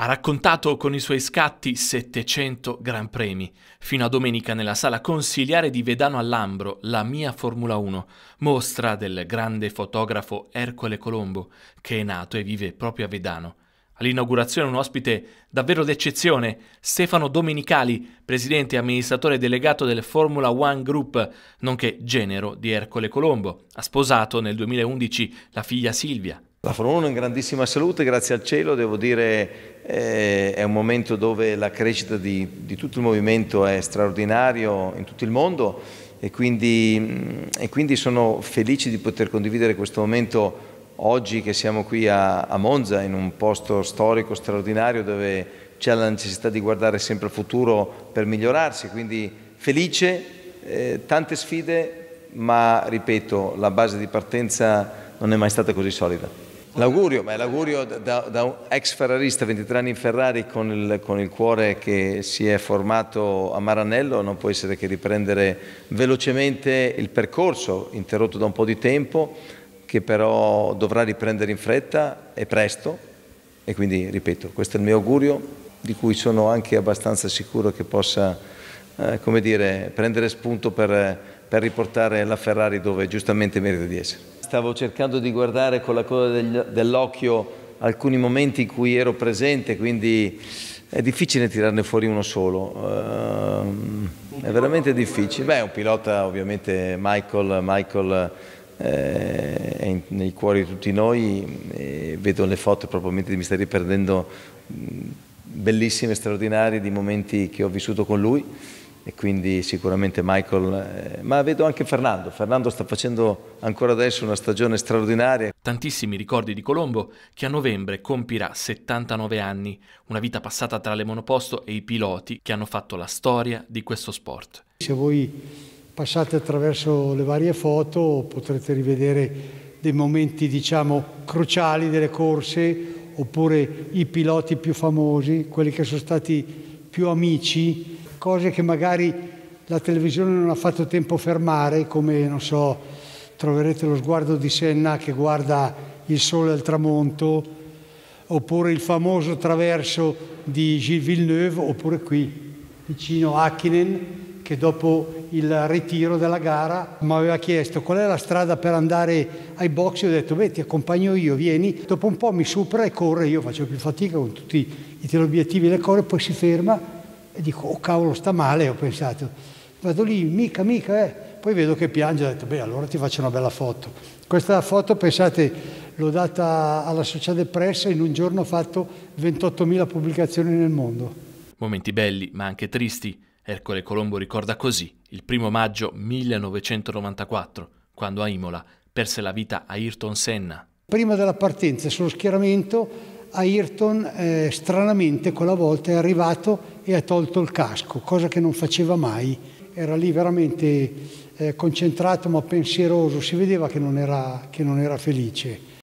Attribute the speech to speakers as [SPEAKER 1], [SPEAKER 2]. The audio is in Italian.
[SPEAKER 1] Ha raccontato con i suoi scatti 700 Gran Premi, fino a domenica nella sala consiliare di Vedano all'Ambro, la mia Formula 1, mostra del grande fotografo Ercole Colombo, che è nato e vive proprio a Vedano. All'inaugurazione un ospite davvero d'eccezione, Stefano Domenicali, presidente e amministratore delegato del Formula One Group, nonché genero di Ercole Colombo. Ha sposato nel 2011 la figlia Silvia.
[SPEAKER 2] La Formula 1 in grandissima salute, grazie al cielo, devo dire eh, è un momento dove la crescita di, di, tutto il movimento è straordinario in tutto il mondo e quindi, mm, e quindi, sono felice di poter condividere questo momento oggi che siamo qui a, a Monza, in un posto storico straordinario dove c'è la necessità di guardare sempre al futuro per migliorarsi, quindi felice, eh, tante sfide, ma ripeto, la base di partenza non è mai stata così solida. L'augurio, ma è l'augurio da, da, un ex ferrarista, 23 anni in Ferrari, con il, con il, cuore che si è formato a Maranello, non può essere che riprendere velocemente il percorso, interrotto da un po' di tempo, che però dovrà riprendere in fretta e presto. E quindi, ripeto, questo è il mio augurio, di cui sono anche abbastanza sicuro che possa, eh, come dire, prendere spunto per, per riportare la Ferrari dove giustamente merita di essere stavo cercando di guardare con la coda dell'occhio alcuni momenti in cui ero presente, quindi è difficile tirarne fuori uno solo. Ehm, è veramente difficile. Beh, un pilota ovviamente Michael, Michael eh, è in, nei cuori di tutti noi, eh, vedo le foto probabilmente mi stai riperdendo mm, bellissime, straordinarie di momenti che ho vissuto con lui e quindi sicuramente Michael, eh, ma vedo anche Fernando, Fernando sta facendo ancora adesso una stagione straordinaria.
[SPEAKER 1] Tantissimi ricordi di Colombo che a novembre compirà 79 anni, una vita passata tra le monoposto e i piloti che hanno fatto la storia di questo sport.
[SPEAKER 3] Se voi passate attraverso le varie foto potrete rivedere dei momenti diciamo cruciali delle corse oppure i piloti più famosi, quelli che sono stati più amici cose che magari la televisione non ha fatto tempo a fermare, come, non so, troverete lo sguardo di Senna che guarda il sole al tramonto, oppure il famoso traverso di Gilles Villeneuve, oppure qui, vicino Hakkinen, che dopo il ritiro della gara mi aveva chiesto qual è la strada per andare ai box. Io ho detto, beh, ti accompagno io, vieni. Dopo un po' mi supera e corre, io faccio più fatica con tutti i teleobiettivi e le cose, poi si ferma e dico, oh cavolo, sta male, ho pensato. Vado lì, mica, mica, eh. Poi vedo che piange, ho detto, beh, allora ti faccio una bella foto. Questa foto, pensate, l'ho data alla Società Press e in un giorno ho fatto 28.000 pubblicazioni nel mondo.
[SPEAKER 1] Momenti belli, ma anche tristi. Ercole Colombo ricorda così il primo maggio 1994, quando a Imola perse la vita a Ayrton Senna.
[SPEAKER 3] Prima della partenza sullo schieramento Ayrton eh, stranamente quella volta è arrivato e ha tolto il casco, cosa che non faceva mai. Era lì veramente eh, concentrato ma pensieroso, si vedeva che non era, che non era felice.